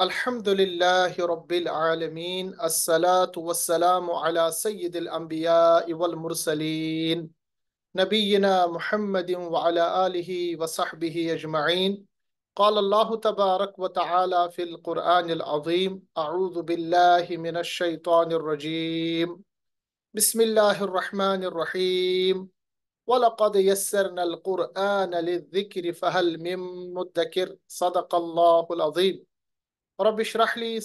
الحمد لله رب العالمين الصلاة والسلام على سيد الأنبياء والمرسلين نبينا محمد وعلى آله وصحبه أجمعين قال الله تبارك وتعالى في القرآن العظيم أعوذ بالله من الشيطان الرجيم بسم الله الرحمن الرحيم ولقد يسرنا القرآن للذكر فهل من مدكر صدق الله العظيم आसान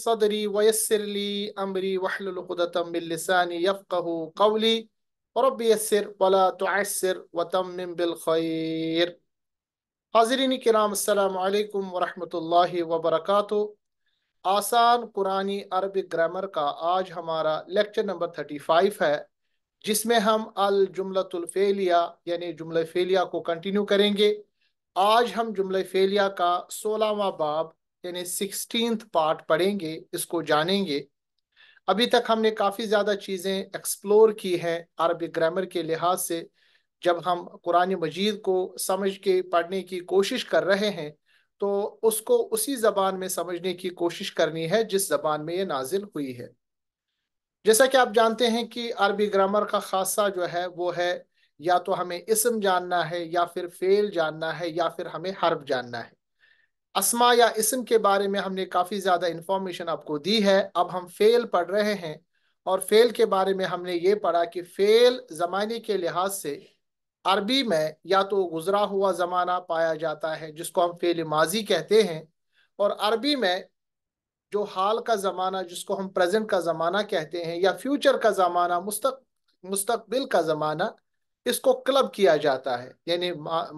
कुरानी Arabic grammar का आज हमारा लेक्चर नंबर थर्टी फाइव है जिसमें हम अल जुमलतुल्फेलिया यानी जुमल फेलिया को कंटिन्यू करेंगे आज हम जुमले फेलिया का सोलहवा बाब यानी सिक्सटीन पार्ट पढ़ेंगे इसको जानेंगे अभी तक हमने काफ़ी ज़्यादा चीज़ें एक्सप्लोर की हैं अरबी ग्रामर के लिहाज से जब हम कुरान मजीद को समझ के पढ़ने की कोशिश कर रहे हैं तो उसको उसी ज़बान में समझने की कोशिश करनी है जिस ज़बान में ये नाजिल हुई है जैसा कि आप जानते हैं कि अरबी ग्रामर का खासा जो है वो है या तो हमें इसम जानना है या फिर फेल जानना है या फिर हमें हर्ब जानना है असमा या इसम के बारे में हमने काफ़ी ज़्यादा इंफॉर्मेशन आपको दी है अब हम फेल पढ़ रहे हैं और फेल के बारे में हमने ये पढ़ा कि फेल ज़माने के लिहाज से अरबी में या तो गुजरा हुआ ज़माना पाया जाता है जिसको हम फेल माजी कहते हैं और अरबी में जो हाल का ज़माना जिसको हम प्रेजेंट का ज़माना कहते हैं या फ्यूचर का ज़माना मुस्तक मुस्तबिल का ज़माना इसको क्लब किया जाता है यानी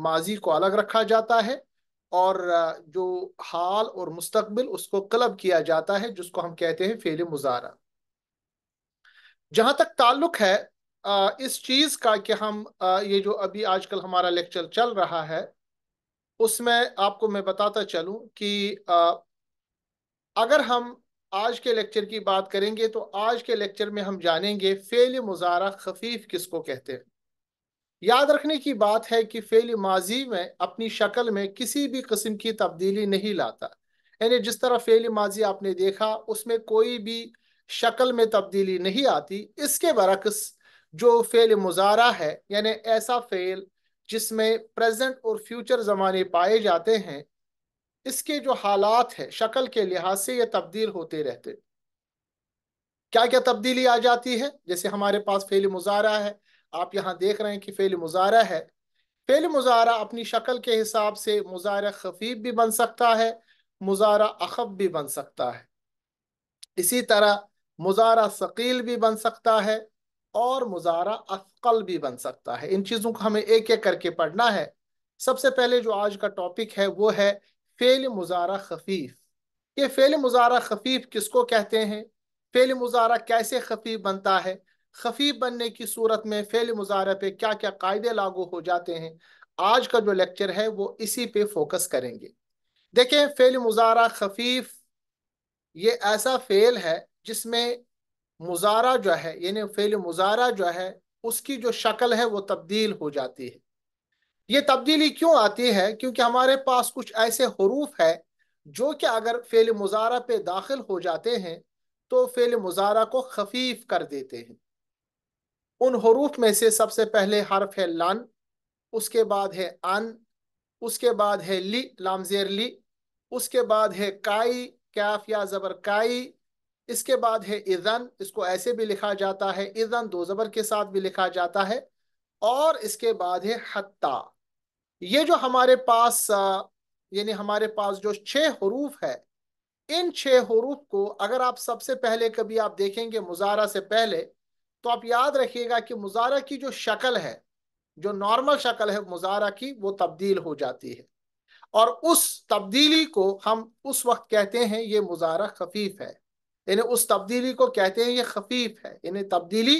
माजी को अलग रखा जाता है और जो हाल और मुस्तकबिल उसको कलब किया जाता है जिसको हम कहते हैं फेल मुजारा जहां तक ताल्लुक है इस चीज का कि हम ये जो अभी आजकल हमारा लेक्चर चल रहा है उसमें आपको मैं बताता चलूं कि अगर हम आज के लेक्चर की बात करेंगे तो आज के लेक्चर में हम जानेंगे फेल मुजारा खफीफ किसको कहते हैं याद रखने की बात है कि फेल माजी में अपनी शक्ल में किसी भी किस्म की तब्दीली नहीं लाता यानी जिस तरह फेल माजी आपने देखा उसमें कोई भी शक्ल में तब्दीली नहीं आती इसके बरक्स जो फेल मुजारा है यानी ऐसा फेल जिसमें प्रेजेंट और फ्यूचर ज़माने पाए जाते हैं इसके जो हालात है शक्ल के लिहाज से ये तब्दील होते रहते क्या क्या तब्दीली आ जाती है जैसे हमारे पास फेल मुजारा है आप यहाँ देख रहे हैं कि फेल मुजारा है फेल मुजारा अपनी शक्ल के हिसाब से मुजारा खफीफ भी बन सकता है मुजारा अखब भी बन सकता है इसी तरह मुजारा शकील भी बन सकता है और मुजारा अकल भी बन सकता है इन चीज़ों को हमें एक एक करके पढ़ना है सबसे पहले जो आज का टॉपिक है वो है फेल मुजारा खफीफ ये फेल मुजारा खफीफ किसको कहते हैं फेल मुजारा कैसे खफीफ बनता है खफीफ बनने की सूरत में फेल मुजाहरे पे क्या क्या कायदे लागू हो जाते हैं आज का जो लेक्चर है वो इसी पे फोकस करेंगे देखें फेल मुजारा खफीफ ये ऐसा फेल है जिसमें मुजारा जो है यानी फेल मुजारा जो है उसकी जो शक्ल है वो तब्दील हो जाती है ये तब्दीली क्यों आती है क्योंकि हमारे पास कुछ ऐसे हरूफ है जो कि अगर फेल मुजारा पे दाखिल हो जाते हैं तो फेल मुजारा को खफीफ कर देते हैं उन हरूफ में से सबसे पहले हर्फ है लान उसके बाद है अन उसके बाद है ली लामजेर ली उसके बाद है काई कैफ या जबर काई इसके बाद है इज़न इसको ऐसे भी लिखा जाता है इज़न दो जबर के साथ भी लिखा जाता है और इसके बाद है हत्ता ये जो हमारे पास यानी हमारे पास जो छः हरूफ है इन छः हरूफ को अगर आप सबसे पहले कभी आप देखेंगे मुजारा से पहले तो आप याद रखिएगा कि मुजारा की जो शक्ल है जो नॉर्मल शक्ल है मुजारा की वो तब्दील हो जाती है और उस तब्दीली को हम उस वक्त कहते हैं ये मुजारा खफीफ है यानी उस तब्दीली को कहते हैं ये खफीफ है यानी तब्दीली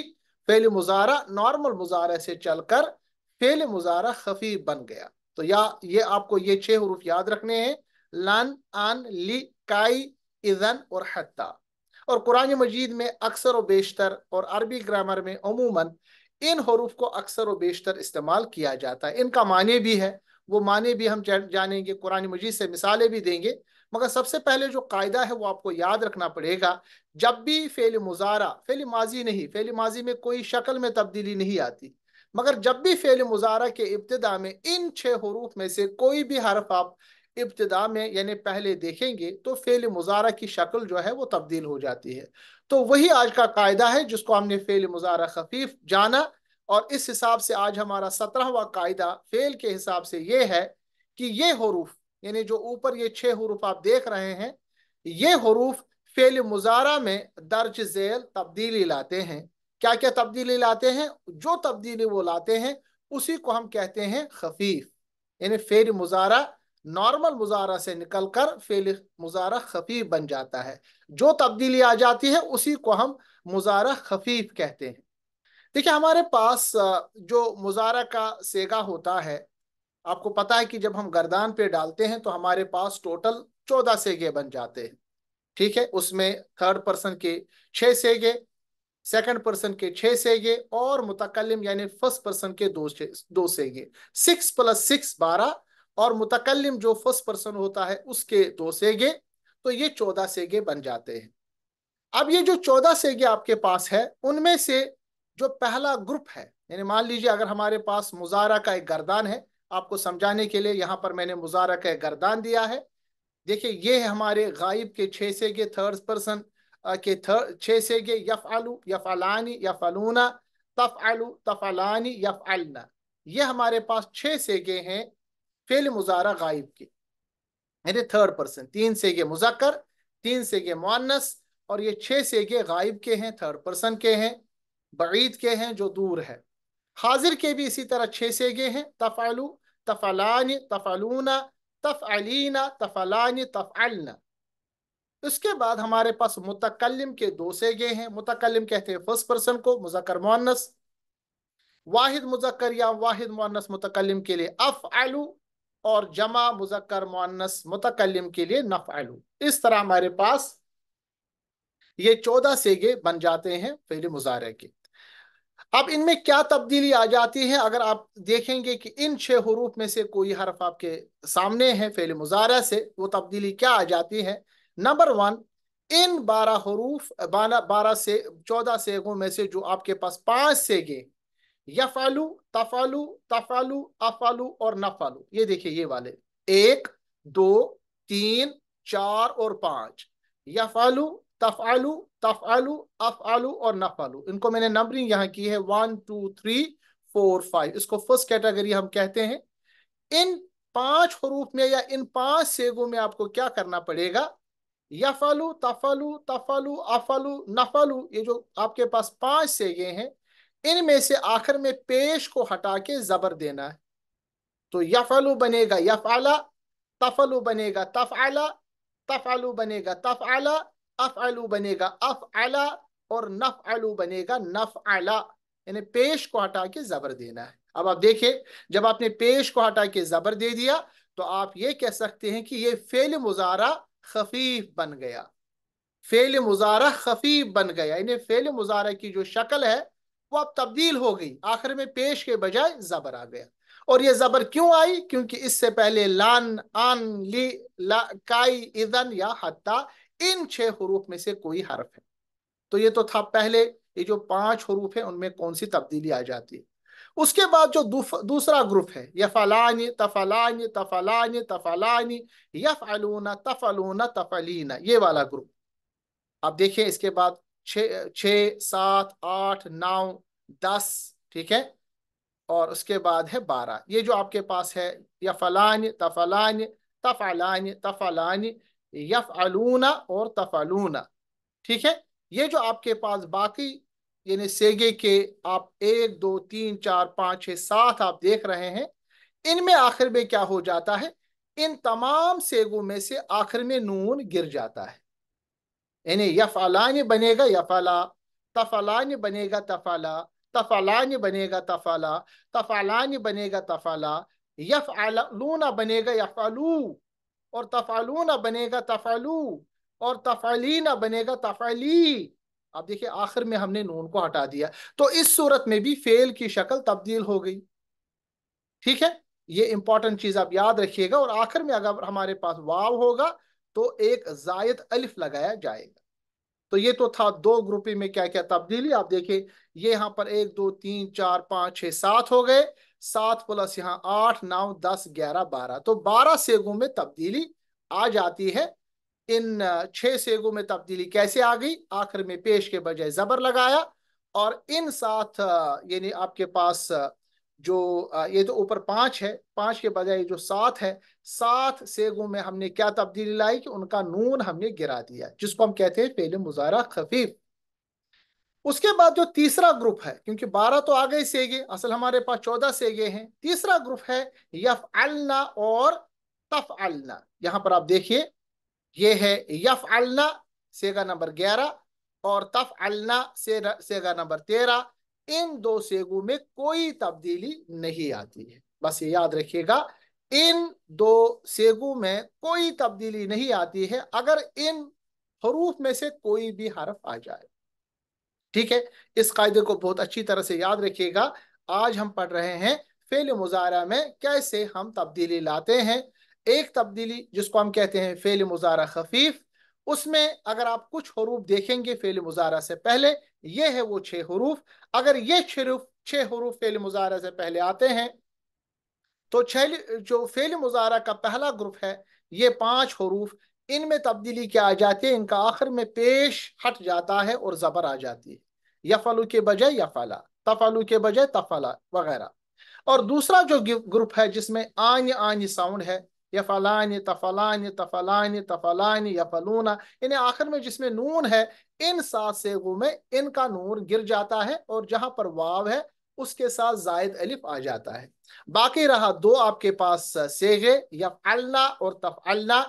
फेल मुजारा नॉर्मल मुजारा से चलकर फेल मुजारा खफीफ बन गया तो या ये आपको ये छह हरूफ याद रखने हैं लन अन ली काई इजन और हत्ता और कुरान मजीद में अक्सर व बेशतर और अरबी ग्रामर में अमूमन इन हरूफ को अक्सर व बेशतर इस्तेमाल किया जाता है इनका माने भी है वो माने भी हम जानेंगे कुरान मजीद से मिसालें भी देंगे मगर सबसे पहले जो कायदा है वो आपको याद रखना पड़ेगा जब भी फेल मुजारा फेल माजी नहीं फेल माजी में कोई शक्ल में तब्दीली नहीं आती मगर जब भी फेल मुजारा के इब्तदा में इन छः हरूफ में से कोई भी हरफ आप इब्तदा में यानी पहले देखेंगे तो फेल मुजारा की शक्ल जो है वो तब्दील हो जाती है तो वही आज का कायदा है जिसको हमने फेल मुजारा खफीफ जाना और इस हिसाब से आज हमारा सत्रहवा कायदा फेल के हिसाब से ये है कि ये हरूफ यानी जो ऊपर ये छः हरूफ आप देख रहे हैं ये हरूफ फेल मुजारा में दर्ज झेल तब्दीली लाते हैं क्या क्या तब्दीली लाते हैं जो तब्दीली वो लाते हैं उसी को हम कहते हैं खफीफ यानी फेल मुजारा नॉर्मल मुजारा से निकलकर फेल मुजारा खफीफ बन जाता है जो तब्दीली आ जाती है उसी को हम मुजारा खफीफ कहते हैं देखिए हमारे पास जो मुजारा का सेगा होता है आपको पता है कि जब हम गर्दान पे डालते हैं तो हमारे पास टोटल चौदह सेगे बन जाते हैं ठीक है उसमें थर्ड पर्सन के छह सेगे सेकंड पर्सन के छह सेगे और मुतकलम यानी फर्स्ट पर्सन के दो दो सेगे सिक्स प्लस सिक्स बारह और मुतकलम जो फर्स्ट पर्सन होता है उसके दो सेगे तो ये चौदह सेगे बन जाते हैं अब ये जो चौदह सेगे आपके पास है उनमें से जो पहला ग्रुप है यानी मान लीजिए अगर हमारे पास मुजारा का एक गर्दान है आपको समझाने के लिए यहाँ पर मैंने मुजारा का एक गर्दान दिया है देखिए ये है हमारे गायब के छः सेगे थर्ड पर्सन के थर्ड छः सेगे यफ आलू यफ अलानी यफ अलूना तफ आलू तफ अलानी यफ अलना ये हमारे पास छः सेगे हैं फेल मुजारा गायब के यानी थर्ड पर्सन तीन से के मुजक्कर तीन से के मुन्नस और ये छह से के गायब के हैं थर्ड पर्सन के हैं बईद के हैं जो दूर है हाजिर के भी इसी तरह छह से के हैं तफालू तफलान तफलूना तफअलीना तफलान तफअलना उसके बाद हमारे पास मुतकलम के दो से गे हैं मुतकलम कहते हैं फर्स्ट पर्सन को मुजक्कर मुन्नस वाहिद मुजक्कर या वाहिद मुन्नस मुतकलम के लिए अफ आलू और जमा मुजक्कर मुन्नस मुतकलम के लिए नफ़लू इस तरह हमारे पास ये चौदह सेगे बन जाते हैं पहले मुजारे के अब इनमें क्या तब्दीली आ जाती है अगर आप देखेंगे कि इन छह हरूफ में से कोई हरफ आपके सामने है फेल मुजारा से वो तब्दीली क्या आ जाती है नंबर वन इन बारह हरूफ बारह बारह से चौदह सेगों में से जो आपके पास पांच सेगे यफालू तफालू तफालू अफालू और नफालू ये देखिए ये वाले एक दो तीन चार और पांच यफालू तफालू तफालू अफालू और नफालू इनको मैंने नंबरिंग यहां की है one two three four five इसको फर्स्ट कैटेगरी हम कहते हैं इन पांच हरूफ में या इन पांच सेगों में आपको क्या करना पड़ेगा यफालू तफालू तफालू अफालू नफालू ये जो आपके पास पांच सेगे हैं इनमें से आखिर में पेश को हटा के जबर देना है तो यफलू बनेगा यफ़ आला तफलू बनेगा तफ आला तफ आलू बनेगा तफ आला अफ आलू बनेगा अफ आला और नफ आलू बनेगा नफ आला यानी पेश को हटा के जबर देना है अब आप देखिए जब आपने पेश को हटा के जबर दे दिया तो आप ये कह सकते हैं कि ये फेल मुजारा खफीफ बन गया फेल मुजारा खफीफ बन गया यानी फेल मुजारा की जो शक्ल है वो अब तब्दील हो गई आखिर में पेश के बजाय जबर आ गया और ये जबर क्यों आई क्योंकि इससे पहले लान आन ली ला काई इदन या हत्ता इन छह हरूफ में से कोई हर्फ है तो ये तो था पहले ये जो पांच हरूफ है उनमें कौन सी तब्दीली आ जाती है उसके बाद जो दूसरा ग्रुप है तफलानी तफलान तफलान तफलान अलूना तफलूना तफलीना ये वाला ग्रुप आप देखिए इसके बाद छ सात आठ नौ दस ठीक है और उसके बाद है बारह ये जो आपके पास है यफलान तफलान तफलान तफलान अलूना और तफलूना ठीक है ये जो आपके पास बाकी यानी सेगे के आप एक दो तीन चार पाँच छः सात आप देख रहे हैं इनमें आखिर में क्या हो जाता है इन तमाम सेगों में से आखिर में नून गिर जाता है यानी यफ़ालान बनेगा यफाला तफलान बनेगा तफ़ाला तफलान बनेगा तफाला तफलान बनेगा तफला यफलूना बनेगा यफ़ालू और तफालूना बनेगा तफालू और तफालीना बनेगा तफाली अब देखिए आखिर में हमने नून को हटा दिया तो इस सूरत में भी फेल की शक्ल तब्दील हो गई ठीक है ये इंपॉर्टेंट चीज आप याद रखिएगा और आखिर में अगर हमारे पास वाव होगा तो एक जायद अलिफ लगाया जाएगा तो ये तो था दो ग्रुपी में क्या क्या तब्दीली आप देखिए ये यहाँ पर एक दो तीन चार पांच छह सात हो गए सात प्लस यहाँ आठ नौ दस ग्यारह बारह तो बारह सेगों में तब्दीली आ जाती है इन छह सेगों में तब्दीली कैसे आ गई आखिर में पेश के बजाय जबर लगाया और इन साथ यानी आपके पास जो ये तो ऊपर पांच है पांच के बजाय जो सात है सात सेगों में हमने क्या तब्दीली लाई कि उनका नून हमने गिरा दिया जिसको हम कहते हैं पहले मुजारा खफीफ उसके बाद जो तीसरा ग्रुप है क्योंकि बारह तो आ गए सेगे असल हमारे पास चौदह सेगे हैं तीसरा ग्रुप है यफ अलना और तफ अलना यहां पर आप देखिए ये है यफ अलना सेगा नंबर ग्यारह और तफ अलना सेगा नंबर तेरह इन दो सेगु में कोई तब्दीली नहीं आती है बस ये याद रखिएगा इन दो सेगु में कोई तब्दीली नहीं आती है अगर इन हरूफ में से कोई भी हरफ आ जाए ठीक है इस कायदे को बहुत अच्छी तरह से याद रखिएगा आज हम पढ़ रहे हैं फेल मुजारा में कैसे हम तब्दीली लाते हैं एक तब्दीली जिसको हम कहते हैं फेल मुजारा खफीफ उसमें अगर आप कुछ हरूफ देखेंगे फेल मुजारा से पहले ये है वो छह हरूफ अगर ये छरूफ छह हरूफ फेल मुजारा से पहले आते हैं तो छह जो फेल मुजारा का पहला ग्रुप है ये पांच हरूफ इनमें तब्दीली क्या आ जाती है इनका आखिर में पेश हट जाता है और जबर आ जाती है यफलू के बजाय यफला तफलू के बजाय तफला वगैरह और दूसरा जो ग्रुप है जिसमें आन आन साउंड है यफलान तफलान तफलान तफलान यफलूना इन्हें आखिर में जिसमें नून है इन सात सेगों में इनका नूर गिर जाता है और जहां पर वाव है उसके साथ जायद अलिफ आ जाता है बाकी रहा दो आपके पास सेगे यफअल्ला और तफअल्ला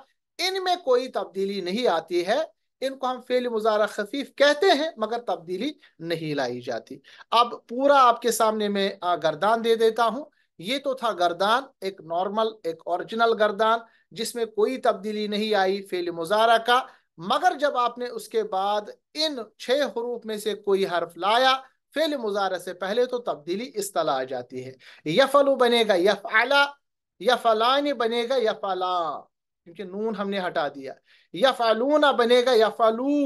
इनमें कोई तब्दीली नहीं आती है इनको हम फेल मुजारा खफीफ कहते हैं मगर तब्दीली नहीं लाई जाती अब पूरा आपके सामने में गर्दान दे देता हूं ये तो था गर्दान एक नॉर्मल एक ओरिजिनल गर्दान जिसमें कोई तब्दीली नहीं आई फेल मुजारा का मगर जब आपने उसके बाद इन छह हरूफ में से कोई हर्फ लाया फेल मुजारा से पहले तो तब्दीली इस तला आ जाती है यफलू बनेगा यफ आला यफलान बनेगा यफला क्योंकि नून हमने हटा दिया यफालूना बनेगा यफालू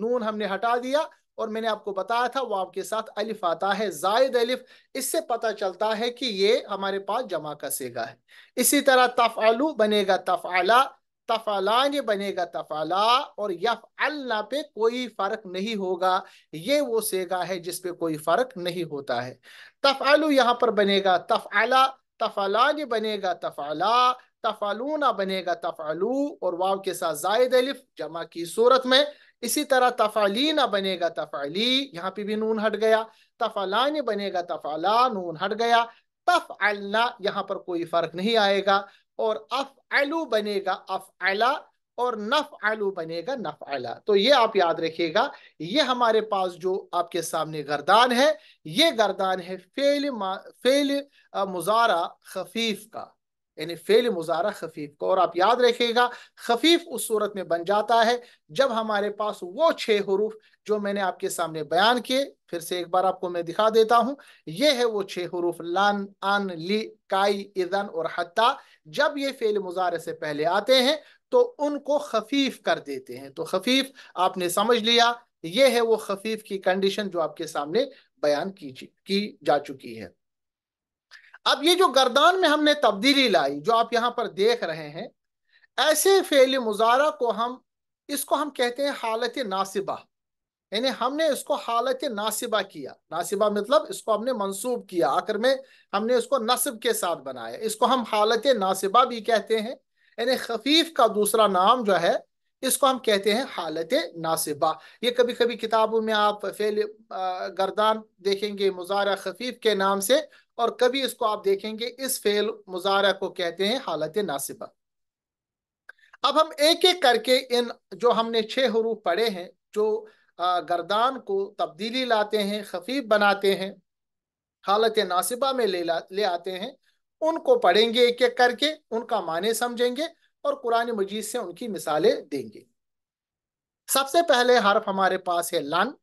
नून हमने हटा दिया और मैंने आपको बताया था वो आपके साथ अलिफ आता है जायद अलिफ इससे पता चलता है कि ये हमारे पास जमा का सेगा है इसी तरह आलू बनेगा तफ़ाला तफालान बनेगा तफाला और यफ अल्ला पे कोई फर्क नहीं होगा ये वो सेगा है जिसपे कोई फर्क नहीं होता है तफ आलू यहाँ पर बनेगा तफ तफाला तफालान बनेगा तफाला तफालूना बनेगा तफालू और वाव के साथ जायद अलिफ जमा की सूरत में इसी तरह तफालीना बनेगा तफाली यहाँ पे भी नून हट गया तफलान बनेगा तफाला नून हट गया तफ अलना यहाँ पर कोई फर्क नहीं आएगा और अफ अलू बनेगा अफ अला और नफ अलू बनेगा नफ अला तो ये आप याद रखिएगा ये हमारे पास जो आपके सामने गर्दान है ये गर्दान है फेल फेल मुजारा खफीफ का यानी फेल मुजारा खफीफ को और आप याद रखिएगा खफीफ उस सूरत में बन जाता है जब हमारे पास वो छह हरूफ जो मैंने आपके सामने बयान किए फिर से एक बार आपको मैं दिखा देता हूं ये है वो छह हरूफ लान आन ली काई इदन और हत्ता जब ये फेल मुजारे से पहले आते हैं तो उनको खफीफ कर देते हैं तो खफीफ आपने समझ लिया ये है वो खफीफ की कंडीशन जो आपके सामने बयान की जा चुकी है अब ये जो गर्दान में हमने तब्दीली लाई जो आप यहाँ पर देख रहे हैं ऐसे फेल मुजारा को हम इसको हम कहते हैं हालत नासिबा यानी हमने इसको हालत नासिबा किया नासिबा मतलब इसको हमने मंसूब किया आखिर में हमने इसको नसब के साथ बनाया इसको हम हालत नासिबा भी कहते हैं यानी खफीफ का दूसरा नाम जो है इसको हम कहते हैं हालत नासिबा ये कभी कभी किताबों में आप फेल गर्दान देखेंगे मुजारा खफीफ के नाम से और कभी इसको आप देखेंगे इस फेल मुजारा को कहते हैं हालत नासिबा अब हम एक एक करके इन जो हमने छह हरूफ पढ़े हैं जो गर्दान को तब्दीली लाते हैं खफीफ बनाते हैं हालत नासिबा में ले ला, ले आते हैं उनको पढ़ेंगे एक एक करके उनका माने समझेंगे और कुरान मजीद से उनकी मिसालें देंगे सबसे पहले हर्फ हमारे पास है लन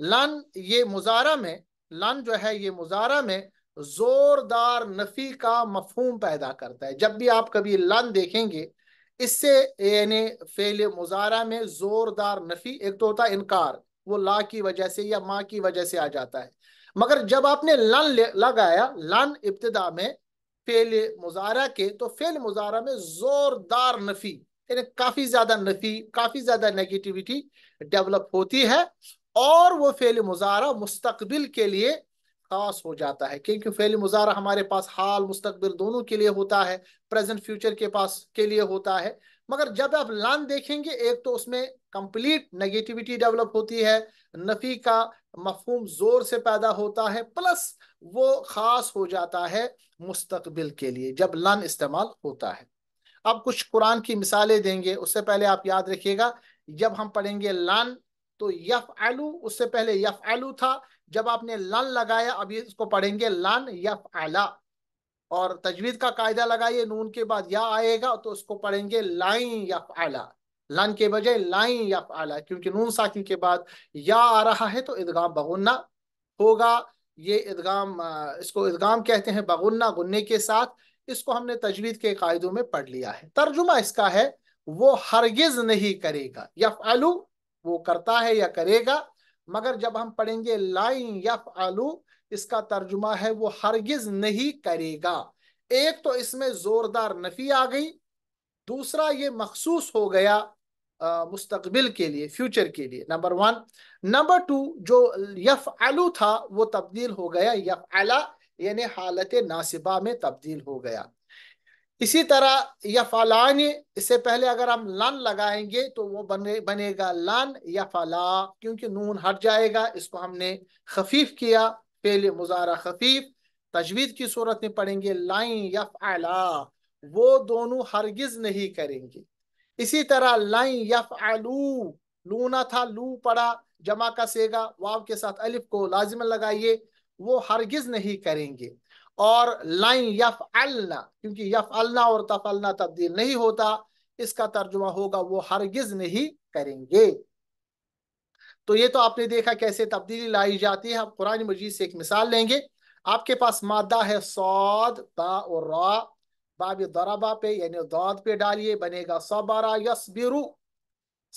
लन ये मुजारा में लन जो है ये मुजारा में जोरदार नफी का मफहूम पैदा करता है जब भी आप कभी लन देखेंगे इससे यानी फेल मुजारा में जोरदार नफी एक तो होता है इनकार वो ला की वजह से या माँ की वजह से आ जाता है मगर जब आपने लन लगाया लन इब्तदा में फेल मुजारा के तो फेल मुजारा में जोरदार नफी यानी काफी ज्यादा नफी काफी ज्यादा नेगेटिविटी डेवलप होती है और वो फेल मुजारा मुस्तकबिल के लिए खास हो जाता है क्योंकि फेल मुजारा हमारे पास हाल मुस्तकबिल दोनों के लिए होता है प्रेजेंट फ्यूचर के पास के लिए होता है मगर जब आप लान देखेंगे एक तो उसमें कंप्लीट नेगेटिविटी डेवलप होती है नफी का मफहूम जोर से पैदा होता है प्लस वो खास हो जाता है मुस्तकबिल के लिए जब लन इस्तेमाल होता है अब कुछ कुरान की मिसालें देंगे उससे पहले आप याद रखिएगा जब हम पढ़ेंगे लन तो यफ आलू उससे पहले यफ आलू था जब आपने लन लगाया अभी इसको पढ़ेंगे लन यफ आला और तजवीद का कायदा लगाइए नून के बाद या आएगा तो उसको पढ़ेंगे लाइन यफ आला लन के बजाय लाइन यफ आला क्योंकि नून साकी के बाद या आ रहा है तो ईदगाम बगुन्ना होगा ये ईदगाम इसको ईदगाम कहते हैं बगुन्ना गुन्ने के साथ इसको हमने तजवीद के कायदों में पढ़ लिया है तर्जुमा इसका है वो हरगिज नहीं करेगा यफ आलू वो करता है या करेगा मगर जब हम पढ़ेंगे लाइन यफ आलू इसका तर्जुमा है वो हरगिज नहीं करेगा एक तो इसमें जोरदार नफी आ गई दूसरा ये मखसूस हो गया मुस्तबिल के लिए फ्यूचर के लिए नंबर वन नंबर टू जो यफ आलू था वो तब्दील हो गया यफ आला यानी हालत नासिबा में तब्दील हो गया इसी तरह या फलान इससे पहले अगर हम लन लगाएंगे तो वो बने बनेगा लन या फला क्योंकि नून हट जाएगा इसको हमने खफीफ किया पहले मुजारा खफीफ तजवीज़ की सूरत में पढ़ेंगे लाइन या फला वो दोनों हरगिज नहीं करेंगे इसी तरह लाइन या आलू लूना था लू पड़ा जमा का सेगा वाव के साथ अलिफ को लाजिम लगाइए वो हरगिज नहीं करेंगे और लाइन यफ अल्ला क्योंकि यफ अल्ला और तफ तफलना तब्दील नहीं होता इसका तर्जुमा होगा वो हरगिज नहीं करेंगे तो ये तो आपने देखा कैसे तब्दीली लाई जाती है आप कुरानी मजीद से एक मिसाल लेंगे आपके पास मादा है सौद बा और रा बाब दराबा पे यानी दौद पे डालिए बनेगा सबरा बिरु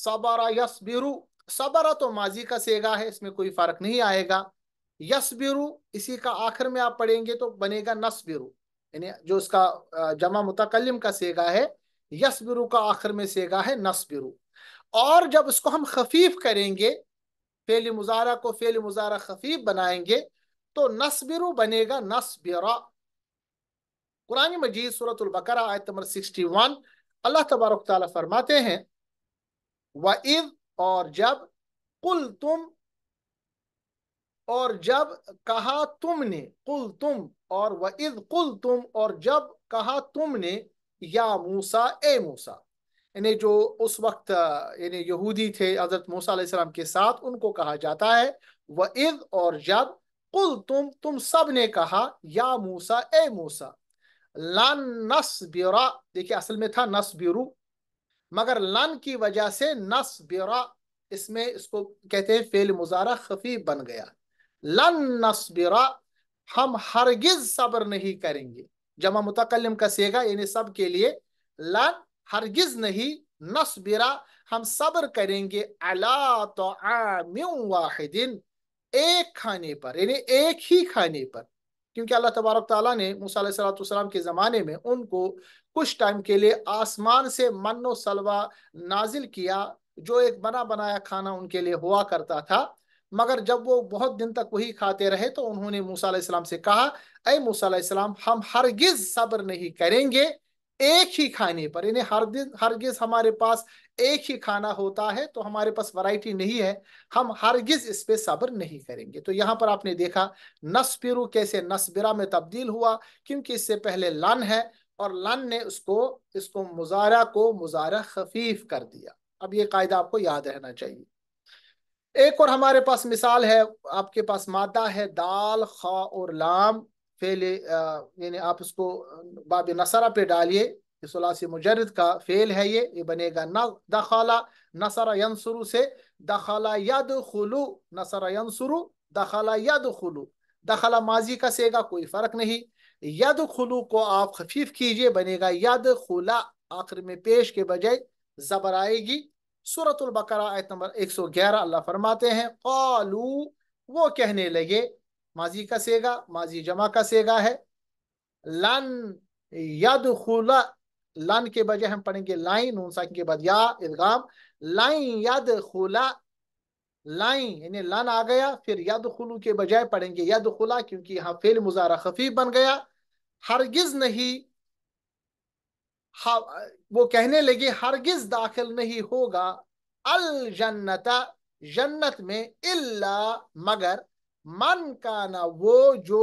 सबरा बिरु सबरा तो माजी का सेगा है इसमें कोई फर्क नहीं आएगा यसबिरु इसी का आखिर में आप पढ़ेंगे तो बनेगा नसबिरु यानी जो इसका जमा मुतकलम का सेगा है यसबिरु का आखिर में सेगा है नसबिरु और जब इसको हम खफीफ करेंगे फेल मुजारा को फेल मुजारा खफीफ बनाएंगे तो नसबिरु बनेगा नसबिरा कुरान मजीद सूरत बकरा आयत नंबर 61 अल्लाह तबारक ताला फरमाते हैं व और जब कुल तुम और जब कहा तुमने कुल तुम और व इज कुल तुम और जब कहा तुमने या मूसा ए मूसा यानी जो उस वक्त यानी यहूदी थे हजरत मूसा के साथ उनको कहा जाता है व इज और जब कुल तुम तुम सब ने कहा या मूसा ए मूसा लन नस नसबिरा देखिए असल में था नस ब्यूरू मगर लन की वजह से नस नसबिरा इसमें इसको कहते हैं फेल मुजारा खफी बन गया लन हम हरगिज सब्र नहीं करेंगे जमा मुतकलम का सेगा यानी सब के लिए लन हरगिज नहीं नस्बिरा हम सब्र करेंगे अला तो वाहिदिन एक खाने पर यानी एक ही खाने पर क्योंकि अल्लाह तबारक ताला ने मूसा के ज़माने में उनको कुछ टाइम के लिए आसमान से मनो सलवा नाजिल किया जो एक बना बनाया खाना उनके लिए हुआ करता था मगर जब वो बहुत दिन तक वही खाते रहे तो उन्होंने मूसा इस्लाम से कहा अय मूसा इस्लाम हम हरगिज सब्र नहीं करेंगे एक ही खाने पर यानी हर दिन हरगिज हमारे पास एक ही खाना होता है तो हमारे पास वैरायटी नहीं है हम हरगिज इस पे सब्र नहीं करेंगे तो यहाँ पर आपने देखा नस्पिरु कैसे नस्बिरा में तब्दील हुआ क्योंकि इससे पहले लन है और लन ने उसको इसको मुजारा को मुजारा खफीफ कर दिया अब ये कायदा आपको याद रहना चाहिए एक और हमारे पास मिसाल है आपके पास मादा है दाल खा और लाम फेल यानी आप उसको बाब नसरा पे डालिए सलासी मुजरद का फेल है ये ये बनेगा न दखाला नसरा यंसुरु से दखाला यद खुलू नसरा यंसुरु दखाला यद खुलू दखला माजी का सेगा कोई फर्क नहीं यद खुलू को आप खफीफ कीजिए बनेगा यद खुला आखिर में पेश के बजाय जबर आएगी सूरत बकरा आयत नंबर 111 अल्लाह फरमाते हैं कालू वो कहने लगे माजी का सेगा माजी जमा का सेगा है लन यद लन के बजाय हम पढ़ेंगे लाइन नून साकिन के बाद या इदगाम लाइन यद खुला लाइन यानी लन आ गया फिर यद खुलू के बजाय पढ़ेंगे यद खुला क्योंकि यहाँ फेल मुजारा खफी बन गया हरगिज नहीं वो कहने लगे हरगिज दाखिल नहीं होगा अल जन्नता जन्नत में इल्ला मगर मन का ना वो जो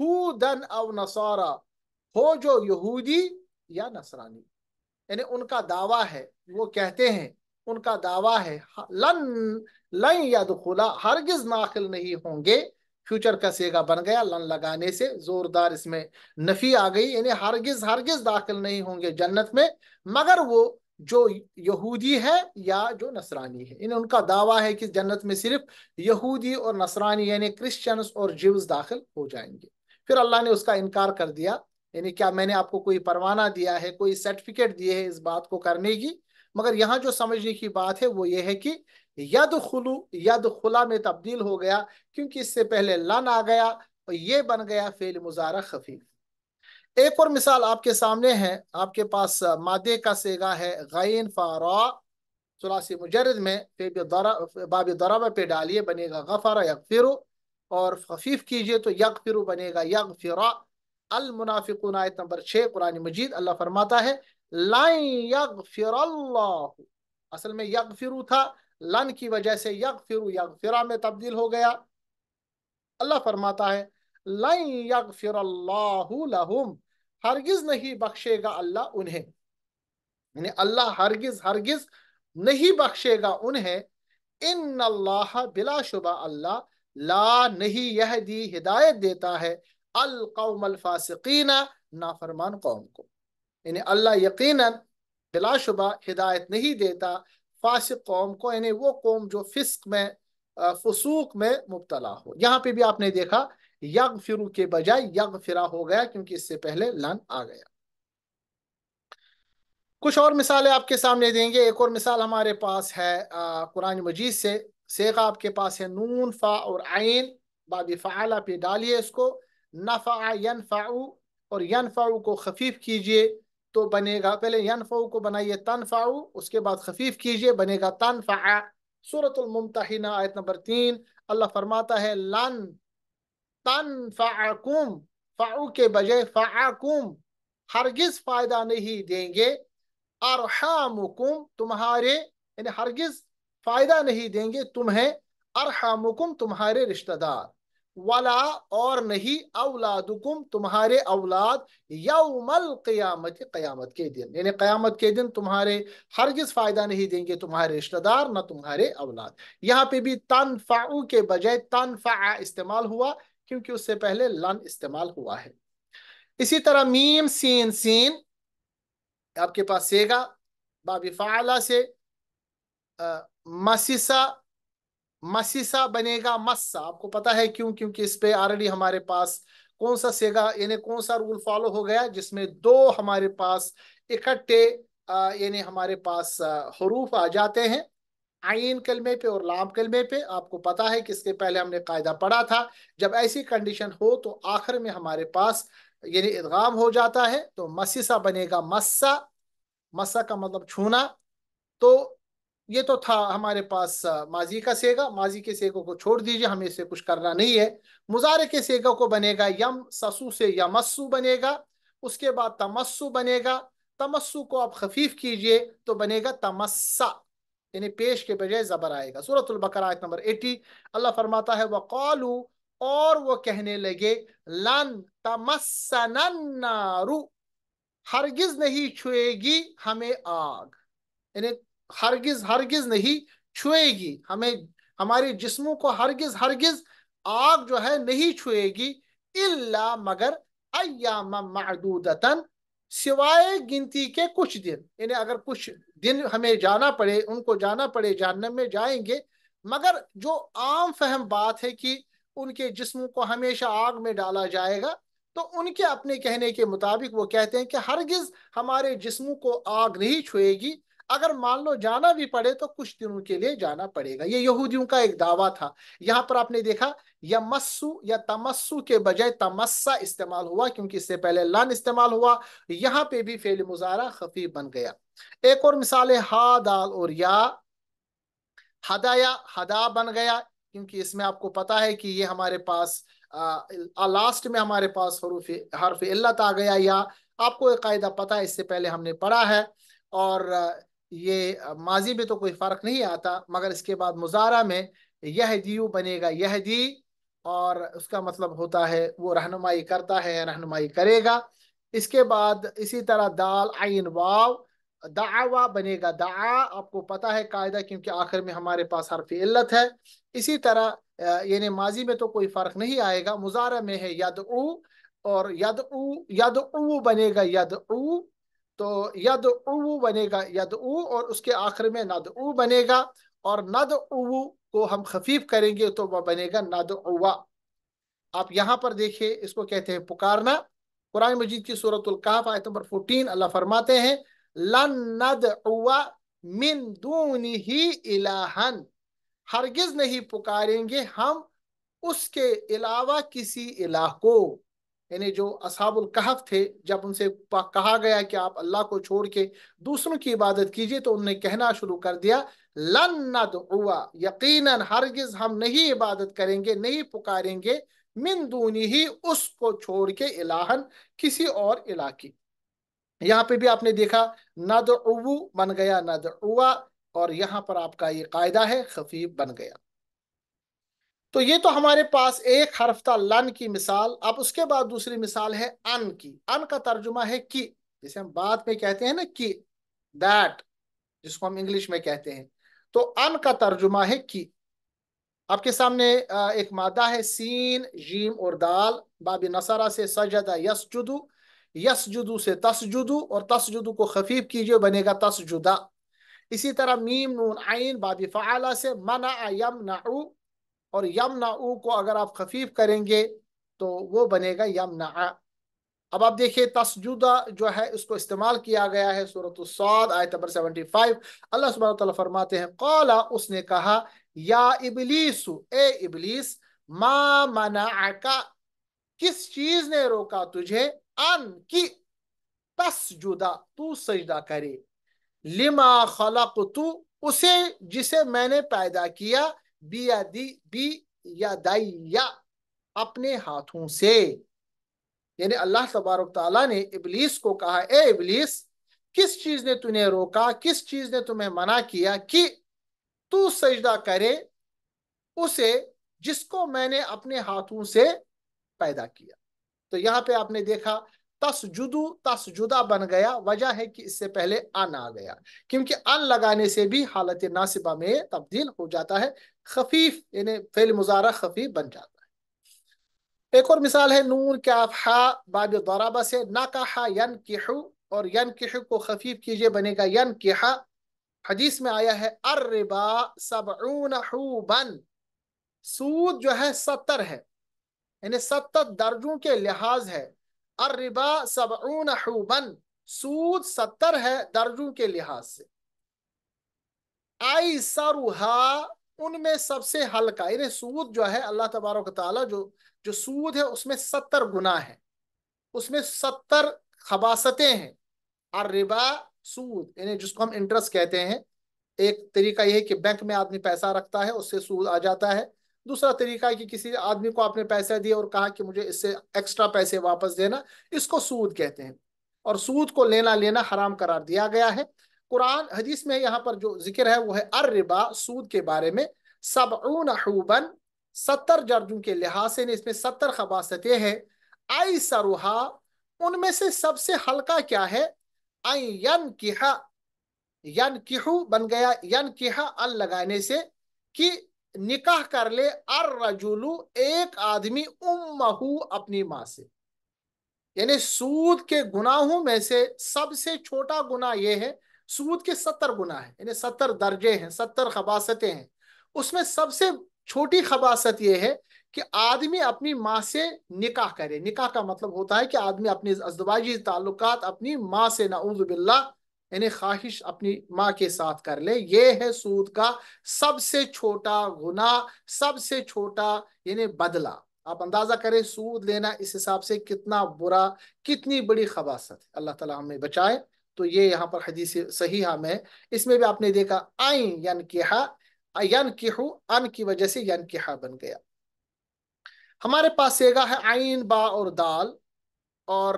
हूदन अव नसारा हो जो यहूदी या नसरानी यानी उनका दावा है वो कहते हैं उनका दावा है लन लन या खुला हरगिज नाखिल नहीं होंगे फ्यूचर का सेगा बन गया लन लगाने से जोरदार इसमें नफी आ गई यानी हरगिज हरगिज दाखिल नहीं होंगे जन्नत में मगर वो जो यहूदी है या जो नसरानी है इन उनका दावा है कि जन्नत में सिर्फ यहूदी और नसरानी यानी क्रिश्चियंस और जीव्स दाखिल हो जाएंगे फिर अल्लाह ने उसका इनकार कर दिया यानी क्या मैंने आपको कोई परवाना दिया है कोई सर्टिफिकेट दिए है इस बात को करने की मगर यहाँ जो समझने की बात है वो ये है कि यद खुलू यद खुला में तब्दील हो गया क्योंकि इससे पहले लन आ गया और ये बन गया फेल मुजारा खफीफ एक और मिसाल आपके सामने है आपके पास मादे का सेगा है गैन फारा चौरासी मुजरद में बाब दरब पे डालिए बनेगा यक फिर और खफीफ कीजिए तो यक फिर बनेगा फिरा अल मुनाफिकून आयत नंबर छः कुरान मजीद अल्लाह फरमाता है लाइन फिर असल में यक फिर था लन की वजह से यक फिर यक फिरा में तब्दील हो गया अल्लाह फरमाता है लन यक फिर लहुम हरगिज नहीं बख्शेगा अल्लाह उन्हें यानी अल्लाह हरगिज हरगिज नहीं बख्शेगा उन्हें इन अल्लाह बिला शुबा अल्लाह ला नहीं यह दी हिदायत देता है अल कौम अलफासकीना नाफरमान कौम को यानी अल्लाह यकीनन शुबा हिदायत नहीं देता फासिक कौम को यानी वो कौम जो फिस्क में फसूक में मुबतला हो यहाँ पे भी आपने देखा यग फिरू के बजाय यग फिरा हो गया क्योंकि इससे पहले लन आ गया कुछ और मिसालें आपके सामने देंगे एक और मिसाल हमारे पास है कुरान मजीद से सेगा आपके पास है नून फा और आइन बाबी फ़ाला पे डालिए इसको नफ़ा यन फ़ाऊ और यन फ़ाऊ को खफीफ कीजिए तो बनेगा पहले यनफाऊ को बनाइए तनफाऊ उसके बाद खफीफ कीजिए बनेगा तनफा सूरतुलमतहिना आयत नंबर तीन अल्लाह फरमाता है लन फाकुम फाउ के बजाय फाकुम हरगिज फायदा नहीं देंगे अरहामुकुम तुम्हारे यानी हरगिज फायदा नहीं देंगे तुम्हें अरहामुकुम तुम्हारे रिश्तेदार वला और नहीं औलादुकुम तुम्हारे अवलाद यौमल कयामत कयामत के दिन यानी कयामत के दिन तुम्हारे हरगिज फायदा नहीं देंगे तुम्हारे रिश्तेदार ना तुम्हारे अवलाद यहाँ पे भी तनफाऊ के बजाय तनफा इस्तेमाल हुआ क्योंकि उससे पहले लन इस्तेमाल हुआ है इसी तरह मीम सीन सीन आपके पास सेगा बाबी फाला से मसीसा मसीसा बनेगा मस्सा आपको पता है क्यों क्योंकि इस पे ऑलरेडी हमारे पास कौन सा सेगा यानी कौन सा रूल फॉलो हो गया जिसमें दो हमारे पास इकट्ठे यानी हमारे पास हरूफ आ जाते हैं आइन कलमे पे और लाम कलमे पे आपको पता है कि इसके पहले हमने कायदा पढ़ा था जब ऐसी कंडीशन हो तो आखिर में हमारे पास यानी इदगाम हो जाता है तो मसीसा बनेगा मस्सा मस्सा का मतलब छूना तो ये तो था हमारे पास माजी का सेगा माजी के सेगो को छोड़ दीजिए हमें इसे कुछ करना नहीं है मुजारे के सेगा को बनेगा यम ससु से यमस्सु बनेगा उसके बाद तमस्सु बनेगा तमस्सु को आप खफीफ कीजिए तो बनेगा तमस्सा यानी पेश के बजाय जबर आएगा सूरत आयत नंबर एटी अल्लाह फरमाता है वकालू और वो कहने लगे लन तमस्सनारू हरगिज नहीं छुएगी हमें आग यानी हरगिज हरगिज नहीं छुएगी हमें हमारे जिस्मों को हरगिज हरगिज आग जो है नहीं छुएगी इल्ला मगर अयाम महदूदतन सिवाय गिनती के कुछ दिन यानी अगर कुछ दिन हमें जाना पड़े उनको जाना पड़े जानने में जाएंगे मगर जो आम फहम बात है कि उनके जिस्म को हमेशा आग में डाला जाएगा तो उनके अपने कहने के मुताबिक वो कहते हैं कि हरगिज हमारे जिस्म को आग नहीं छुएगी अगर मान लो जाना भी पड़े तो कुछ दिनों के लिए जाना पड़ेगा ये यहूदियों का एक दावा था यहाँ पर आपने देखा मस्सु या तमस्सु के बजाय तमस्सा इस्तेमाल हुआ क्योंकि इससे पहले लन इस्तेमाल हुआ यहाँ पे भी फेल मुजारा खफी बन गया एक और मिसाल है हा दाल और या हदाया हदा बन गया क्योंकि इसमें आपको पता है कि ये हमारे पास आ, लास्ट में हमारे पास हरूफ हरफ इल्लत आ गया या आपको एक कायदा पता है इससे पहले हमने पढ़ा है और ये माजी में तो कोई फ़र्क नहीं आता मगर इसके बाद मुजारा में यह दीयू बनेगा यह दी और उसका मतलब होता है वो रहनुमाई करता है रहनुमाई करेगा इसके बाद इसी तरह दाल आइन वाव दावा बनेगा दा आपको पता है कायदा क्योंकि आखिर में हमारे पास हर इल्लत है इसी तरह यानी माजी में तो कोई फ़र्क नहीं आएगा मुजारा में है यद और यद यद बनेगा यद तो यद उ बनेगा यद उ और उसके आखिर में नद उ बनेगा और नद उ को हम खफीफ करेंगे तो वह बनेगा नद उवा आप यहाँ पर देखिए इसको कहते हैं पुकारना कुरान मजीद की सूरत आयत नंबर 14 अल्लाह फरमाते हैं लन नद उवा मिन दूनी ही इलाहन हरगिज नहीं पुकारेंगे हम उसके अलावा किसी इलाह को यानी जो असाबुल कहफ थे जब उनसे कहा गया कि आप अल्लाह को छोड़ के दूसरों की इबादत कीजिए तो उनने कहना शुरू कर दिया लन दुआ यकीन हरगिज हम नहीं इबादत करेंगे नहीं पुकारेंगे मिन दूनी ही उसको छोड़ के इलाहन किसी और इलाके यहाँ पे भी आपने देखा नद बन गया नद और यहाँ पर आपका ये कायदा है खफीफ बन गया तो ये तो हमारे पास एक हरफ था लन की मिसाल अब उसके बाद दूसरी मिसाल है अन की अन का तर्जुमा है की जिसे हम बाद में कहते हैं ना की दैट जिसको हम इंग्लिश में कहते हैं तो अन का तर्जुमा है की आपके सामने एक मादा है सीन जीम और दाल बाबी नसारा से सजदा यस जुदू से तस जुदू और तस जुदू को खफीफ कीजिए बनेगा तस जुदा इसी तरह मीम नून आइन बाबी फ़ाला से मना ना और यम नाऊ को अगर आप खफीफ करेंगे तो वो बनेगा यम ना अब आप देखिए तस्जुदा जो है उसको इस्तेमाल किया गया है सूरत सौद आयत नंबर 75 अल्लाह सुब्हानहू तआला फरमाते हैं कौला उसने कहा या इबलीस ए इबलीस मा मनाका किस चीज ने रोका तुझे अन की तस्जुदा तू सजदा करे लिमा खलक तू उसे जिसे मैंने पैदा किया बियादी बी या अपने हाथों से यानी अल्लाह तबारक ताला ने इबलीस को कहा ए इबलीस किस चीज ने तुम्हें रोका किस चीज ने तुम्हें मना किया कि तू सजदा करे उसे जिसको मैंने अपने हाथों से पैदा किया तो यहाँ पे आपने देखा तस जुदा बन गया वजह है कि इससे पहले अन आ गया क्योंकि अन लगाने से भी हालत नासिबा में तब्दील हो जाता है खफीफ यानी फेल मुजारा खफीफ बन जाता है एक और मिसाल है नून काफा बाब दौराबा से नाकाहा यन किहु और यन किहु को खफीफ कीजिए बनेगा यन किहा हदीस में आया है अर्रिबा सबून बन सूद जो है सत्तर है यानी सत्तर दर्जों के लिहाज है अर्रिबा सबून बन सूद सत्तर है दर्जों के लिहाज से आई सरुहा उनमें सबसे हल्का यानी सूद जो है अल्लाह तबारक ताला जो जो सूद है उसमें सत्तर गुना है उसमें सत्तर खबासतें हैं और रिबा सूद यानी जिसको हम इंटरेस्ट कहते हैं एक तरीका यह है कि बैंक में आदमी पैसा रखता है उससे सूद आ जाता है दूसरा तरीका है कि किसी आदमी को आपने पैसा दिए और कहा कि मुझे इससे एक्स्ट्रा पैसे वापस देना इसको सूद कहते हैं और सूद को लेना लेना हराम करार दिया गया है कुरान हदीस में यहाँ पर जो जिक्र है वो है अर रिबा सूद के बारे में ऊन अहूबन सत्तर जर्जों के लिहाज से इसमें सत्तर खबासतें हैं आई सरुहा उनमें से सबसे हल्का क्या है आई यन किहा यन किहू बन गया यन किहा अल लगाने से कि निकाह कर ले अर रजुलू एक आदमी उम्महू अपनी माँ से यानी सूद के गुनाहों में से सबसे छोटा गुना यह है सूद के सत्तर गुना है यानी सत्तर दर्जे हैं सत्तर खबासतें हैं उसमें सबसे छोटी खबासत यह है कि आदमी अपनी माँ से निकाह करे निकाह का मतलब होता है कि आदमी अपने अजवाजी ताल्लुक अपनी माँ से नाउजुबिल्ला यानी ख्वाहिश अपनी माँ के साथ कर ले ये है सूद का सबसे छोटा गुना सबसे छोटा यानी बदला आप अंदाजा करें सूद लेना इस हिसाब से कितना बुरा कितनी बड़ी खबासत है अल्लाह ताला हमें बचाए तो ये यहाँ पर हदीस सही हम है इसमें भी आपने देखा आई यान यन किहू अन की वजह से यन किहा बन गया हमारे पास सेगा है आइन बा और दाल और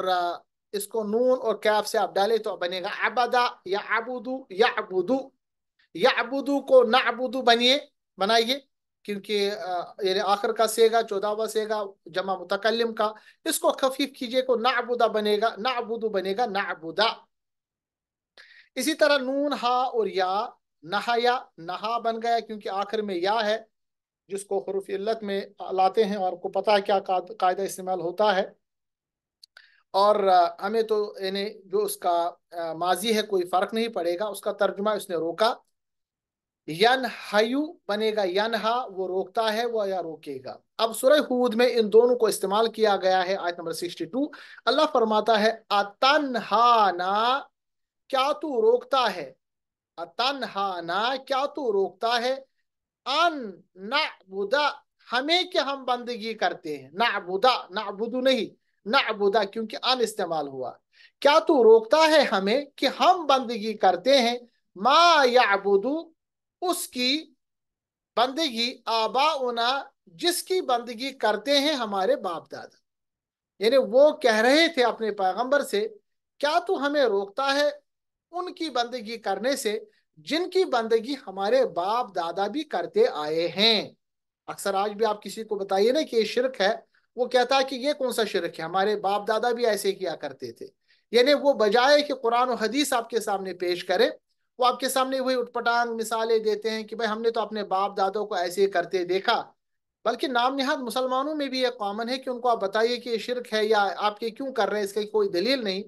इसको नून और कैफ से आप डाले तो बनेगा अबदा या अबुदू या अबुदू या अबुदू को ना अबुदू बनिए बनाइए क्योंकि यानी आखिर का सेगा चौदावा सेगा जमा मुतकलम का इसको खफीफ कीजिए को ना अबुदा बनेगा ना अबुदू बनेगा ना अबूदा इसी तरह नून हा और या नहाया नहा बन गया क्योंकि आखिर में या है जिसको हरूफ इल्लत में लाते हैं और आपको पता है क्या कायदा इस्तेमाल होता है और हमें तो यानी जो उसका माजी है कोई फ़र्क नहीं पड़ेगा उसका तर्जुमा उसने रोका यन हयु बनेगा यन हा वो रोकता है वह या रोकेगा अब सुरह हूद में इन दोनों को इस्तेमाल किया गया है आयत नंबर सिक्सटी टू अल्लाह फरमाता है अतन ना क्या तू रोकता है अतनहाना क्या तू रोकता है अन नबुदा हमें क्या हम बंदगी करते हैं नबुदा नबुदु नहीं नबुदा क्योंकि अन इस्तेमाल हुआ क्या तू रोकता है हमें कि हम बंदगी करते हैं मा याबुदु उसकी बंदगी आबा उना जिसकी बंदगी करते हैं हमारे बाप दादा यानी वो कह रहे थे अपने पैगंबर से क्या तू हमें रोकता है उनकी बंदगी करने से जिनकी बंदगी हमारे बाप दादा भी करते आए हैं अक्सर आज भी आप किसी को बताइए ना कि ये शिरक है वो कहता है कि ये कौन सा शिरक है हमारे बाप दादा भी ऐसे किया करते थे यानी वो बजाय कि कुरान और हदीस आपके सामने पेश करे वो आपके सामने वही उठपटांग मिसालें देते हैं कि भाई हमने तो अपने बाप दादों को ऐसे करते देखा बल्कि नाम नहाद मुसलमानों में भी यह कॉमन है कि उनको आप बताइए कि ये शिरक है या आप ये क्यों कर रहे हैं इसकी कोई दलील नहीं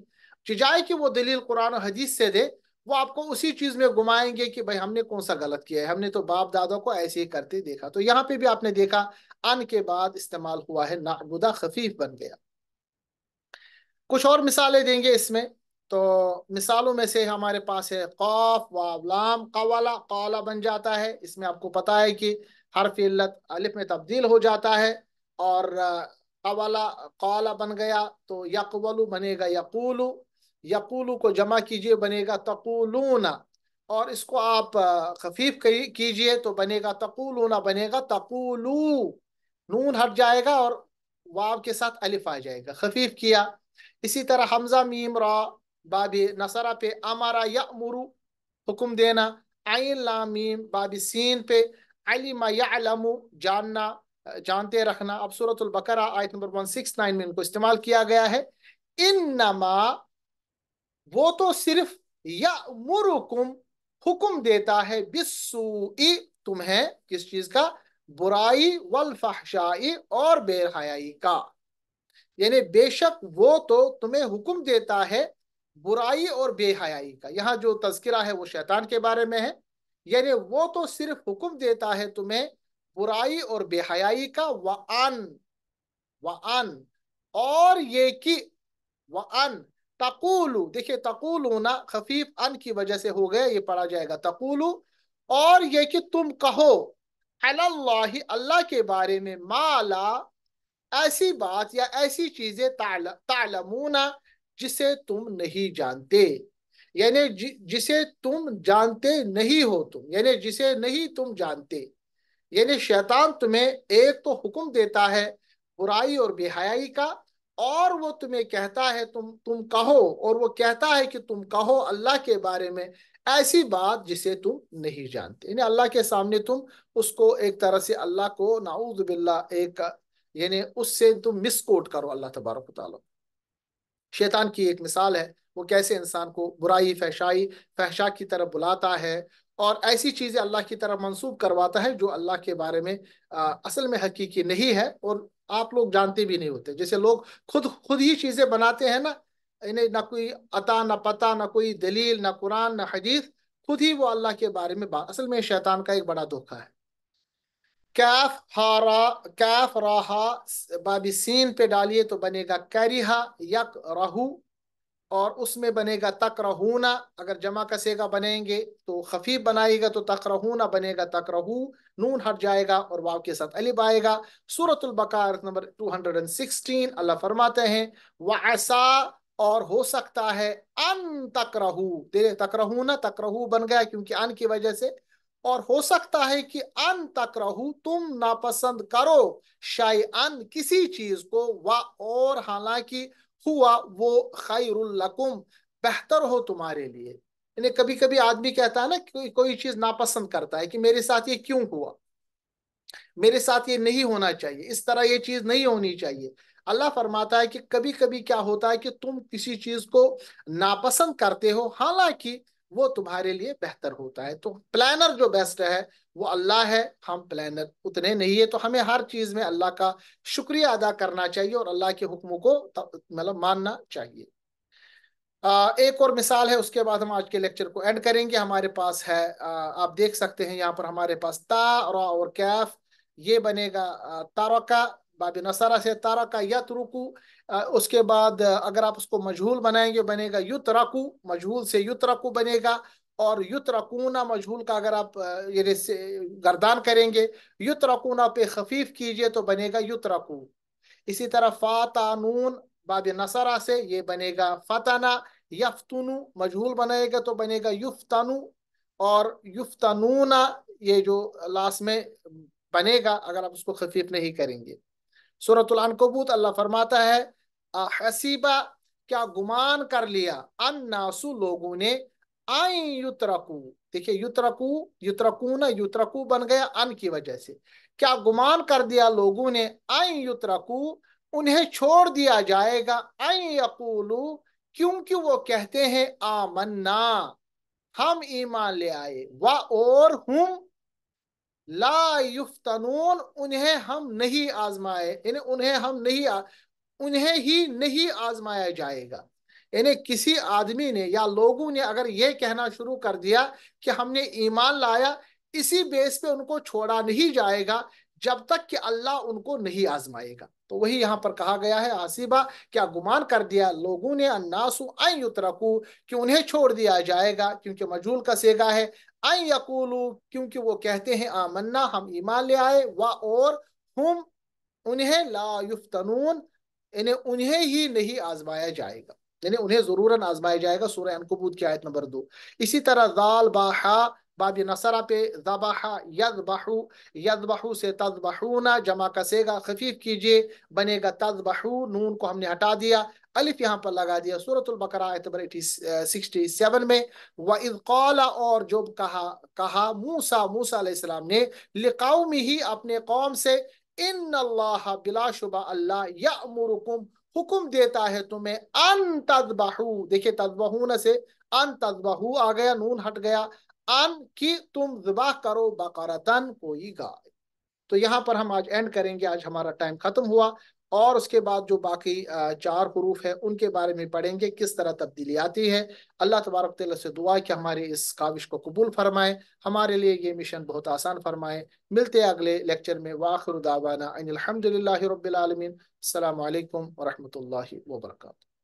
चिजाए कि वो दलील कुरान और हदीस से दे वो आपको उसी चीज में घुमाएंगे कि भाई हमने कौन सा गलत किया है हमने तो बाप दादा को ऐसे ही करते देखा तो यहाँ पे भी आपने देखा अन के बाद इस्तेमाल हुआ है नाबुदा खफीफ बन गया कुछ और मिसालें देंगे इसमें तो मिसालों में से हमारे पास है कौफ वाम कवाला कौला बन जाता है इसमें आपको पता है कि हर फिलत अलिफ में तब्दील हो जाता है और कवाला कौला बन गया तो यकवलू बनेगा यकूलू यकूलू को जमा कीजिए बनेगा तकुलूना और इसको आप खफीफ कीजिए तो बनेगा तकुलूना बनेगा तकुलू नून हट जाएगा और वाव के साथ अलिफ आ जाएगा खफीफ किया इसी तरह हमजा मीम रा बाबी नसरा पे अमारा या मुरु हुक्म देना आइन लामीम बाबी सीन पे अलीमा यालमु जानना जानते रखना अब सूरतुल बकरा आयत नंबर 169 में इनको इस्तेमाल किया गया है इन नमा वो तो सिर्फ या मुरुकुम हुक्म देता है बिसुई तुम्हें किस चीज का बुराई वल फहशाई और बेहयाई का यानी बेशक वो तो तुम्हें हुक्म देता है बुराई और बेहयाई का यहाँ जो तस्करा है वो शैतान के बारे में है यानी वो तो सिर्फ हुक्म देता है तुम्हें बुराई और बेहयाई का व अन व अन और ये कि व अन देखिये देखिए ना खफीफ अन की वजह से हो गया ये पढ़ा जाएगा तकूलू और ये कि तुम कहो अल्लाह अल्लाह के बारे में माला ऐसी बात या ऐसी चीजें तालमूना जिसे तुम नहीं जानते यानी जि, जिसे तुम जानते नहीं हो तुम यानी जिसे नहीं तुम जानते यानी शैतान तुम्हें एक तो हुक्म देता है बुराई और बेहयाई का और वो तुम्हें कहता है तुम तुम कहो और वो कहता है कि तुम कहो अल्लाह के बारे में ऐसी बात जिसे तुम नहीं जानते यानी अल्लाह के सामने तुम उसको एक तरह से अल्लाह को नाउज बिल्ला एक यानी उससे तुम मिसकोट करो अल्लाह तबारक ताला शैतान की एक मिसाल है वो कैसे इंसान को बुराई फहशाई फहशा की तरफ बुलाता है और ऐसी चीज़ें अल्लाह की तरफ मंसूब करवाता है जो अल्लाह के बारे में आ, असल में हकीकी नहीं है और आप लोग जानते भी नहीं होते जैसे लोग खुद खुद ही चीजें बनाते हैं ना इन्हें ना कोई अता ना पता ना कोई दलील ना कुरान ना हदीस खुद ही वो अल्लाह के बारे में बात असल में शैतान का एक बड़ा धोखा है कैफ हारा कैफ राहा सीन पे डालिए तो बनेगा कैरिहा यक राहू और उसमें बनेगा रहूना अगर जमा कसेगा बनेंगे तो खफीफ बनाएगा तो रहूना बनेगा तक रहू नून हट जाएगा और वाव के साथ अलिब आएगा सूरतुल्बका नंबर 216 अल्लाह फरमाते हैं ऐसा और हो सकता है अन रहू तेरे तकरहू ना रहू बन गया क्योंकि अन की वजह से और हो सकता है कि अन तक रहू तुम नापसंद करो शाय अन किसी चीज को व और हालांकि हुआ वो खैर बेहतर हो तुम्हारे लिए इन्हें कभी कभी आदमी कहता है ना कोई कोई चीज नापसंद करता है कि मेरे साथ ये क्यों हुआ मेरे साथ ये नहीं होना चाहिए इस तरह ये चीज नहीं होनी चाहिए अल्लाह फरमाता है कि कभी कभी क्या होता है कि तुम किसी चीज को नापसंद करते हो हालांकि वो तुम्हारे लिए बेहतर होता है तो प्लानर जो बेस्ट है वो अल्लाह है हम प्लानर उतने नहीं है तो हमें हर चीज में अल्लाह का शुक्रिया अदा करना चाहिए और अल्लाह के हुक्मों को मतलब मानना चाहिए एक और मिसाल है उसके बाद हम आज के लेक्चर को एंड करेंगे हमारे पास है आप देख सकते हैं यहाँ पर हमारे पास ता और कैफ ये बनेगा तारका बाब नसारा से तारा का यत रुकू उसके बाद अगर आप उसको मजहूल बनाएंगे बनेगा युत रकू मजहूल से युत रकू बनेगा और युत रकूना मजहूल का अगर आप ये गर्दान करेंगे युत रकूना पे खफीफ कीजिए तो बनेगा युत रकू इसी तरह फातानून बाब नसरा से ये बनेगा फताना यफ्तनु मजहूल बनाएगा तो बनेगा युफ्तनु और युफ्तानूना ये जो लास्ट में बनेगा अगर आप उसको खफीफ नहीं करेंगे सूरतुल कबूत अल्लाह फरमाता है हसीबा क्या गुमान कर लिया अन्नासु लोगों ने आई युतरकू देखिए युतरकू युतरकू ना युतरकू बन गया अन की वजह से क्या गुमान कर दिया लोगों ने आई युतरकू उन्हें छोड़ दिया जाएगा आई अकूलू क्योंकि वो कहते हैं आमन्ना हम ईमान ले आए व और हम ला युफ्तनून उन्हें हम नहीं आजमाए यानी उन्हें हम नहीं आ, उन्हें ही नहीं आजमाया जाएगा यानी किसी आदमी ने या लोगों ने अगर यह कहना शुरू कर दिया कि हमने ईमान लाया इसी बेस पे उनको छोड़ा नहीं जाएगा जब तक कि अल्लाह उनको नहीं आजमाएगा तो वही यहाँ पर कहा गया है आसिबा क्या गुमान कर दिया लोगों ने अन्नासु आई युतरकू कि उन्हें छोड़ दिया जाएगा क्योंकि मजूल का सेगा है आई यकूलू क्योंकि वो कहते हैं आमन्ना हम ईमान ले आए व और हम उन्हें ला युफ्तनून यानी उन्हें ही नहीं आजमाया जाएगा यानी उन्हें जरूरन आजमाया जाएगा सूर्य अनकबूत की आयत नंबर दो इसी तरह दाल बाहा बाद नसरा पे जबाहा यदबहू यदबहू से तजबहूना जमा कसेगा खफीफ कीजिए बनेगा तजबहू नून को हमने हटा दिया अलिफ यहाँ पर लगा दिया सूरतुलबकर सेवन में वाला और जो कहा कहा मूसा मूसा ने ने में ही अपने कौम से इन अल्लाह बिलाशुबा अल्लाह यामुरुकुम हुकुम देता है तुम्हें अन तजबाहू देखिए न से अन तजबाहू आ गया नून हट गया अन कि तुम जबा करो बकारतन कोई गाय तो यहाँ पर हम आज एंड करेंगे आज हमारा टाइम खत्म हुआ और उसके बाद जो बाकी चार हरूफ है उनके बारे में पढ़ेंगे किस तरह तब्दीली आती है अल्लाह तबारक से दुआ कि हमारे इस काविश को कबूल फरमाए हमारे लिए ये मिशन बहुत आसान फरमाए मिलते हैं अगले लेक्चर में वाखिर दावाना अलहमदिल्ला वरहमल वर्का